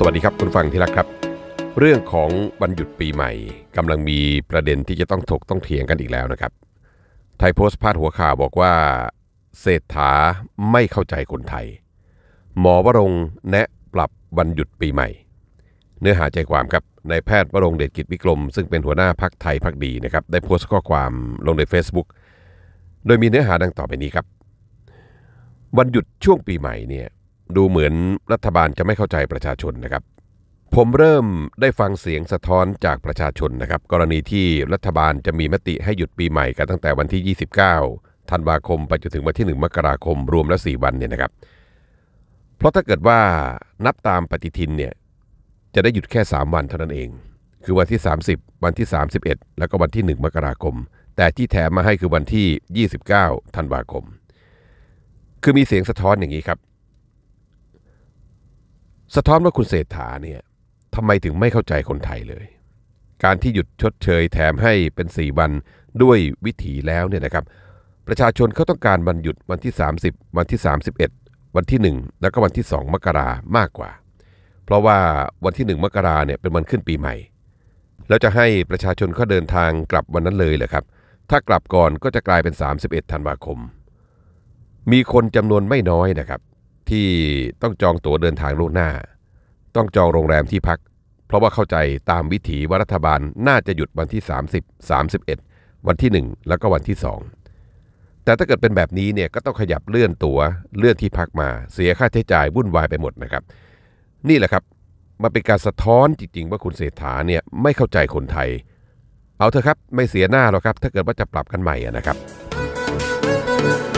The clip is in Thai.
สวัสดีครับ คุณฟังที่รักครับ เรื่องของวันหยุดปีใหม่กำลังมีประเด็นที่จะต้องถกต้องเถียงกันอีกแล้วนะครับไทยโพสต์พาดหัวข่าวบอกว่าเศรษฐาไม่เข้าใจคนไทย หมอวรง แนะปรับวันหยุดปีใหม่ เนื้อหาใจความครับนายแพทย์วรงเดชกิจวิกรมซึ่งเป็นหัวหน้าพักไทยพักดีนะครับได้โพสต์ข้อความลงใน Facebook โดยมีเนื้อหาดังต่อไปนี้ครับ วันหยุดช่วงปีใหม่เนี่ยดูเหมือนรัฐบาลจะไม่เข้าใจประชาชนนะครับ ผมเริ่มได้ฟังเสียงสะท้อนจากประชาชนนะครับ กรณีที่รัฐบาลจะมีมติให้หยุดปีใหม่กันตั้งแต่วันที่ 29ธันวาคม ไปจนถึงวันที่ 1มกราคม รวมแล้ว 4 วันเนี่ยนะครับ เพราะถ้าเกิดว่านับตามปฏิทินเนี่ยจะได้หยุดแค่ 3 วันเท่านั้นเอง คือวันที่ 30 วันที่ 31 แล้วก็วันที่ 1 มกราคม แต่ที่แถมมาให้คือวันที่ 29ธันวาคม คือมีเสียงสะท้อนอย่างนี้ครับสะท้อนว่าคุณเศรษฐาเนี่ยทำไมถึงไม่เข้าใจคนไทยเลย การที่หยุดชดเชยแถมให้เป็น 4 วันด้วยวิถีแล้วเนี่ยนะครับ ประชาชนเขาต้องการวันหยุดวันที่ 30 วันที่ 31 วันที่ 1 แล้วก็วันที่ 2 มกรามากกว่า เพราะว่าวันที่1มกราเนี่ยเป็นวันขึ้นปีใหม่แล้วจะให้ประชาชนเขาเดินทางกลับวันนั้นเลยเหรอครับ ถ้ากลับก่อนก็จะกลายเป็น 31 ธันวาคม มีคนจำนวนไม่น้อยนะครับที่ต้องจองตั๋วเดินทางล่วงหน้า ต้องจองโรงแรมที่พัก เพราะว่าเข้าใจตามวิถีว่ารัฐบาลน่าจะหยุดวันที่ 30 31 วันที่ 1 แล้วก็วันที่ 2 แต่ถ้าเกิดเป็นแบบนี้เนี่ยก็ต้องขยับเลื่อนตัว๋วเลื่อนที่พักมา เสียค่าใช้จ่ายวุ่นวายไปหมดนะครับ นี่แหละครับมันเป็นการสะท้อนจริงๆว่าคุณเศรษฐาเนี่ยไม่เข้าใจคนไทย เอาเถอะครับไม่เสียหน้าหรอกครับถ้าเกิดว่าจะปรับกันใหม่นะครับ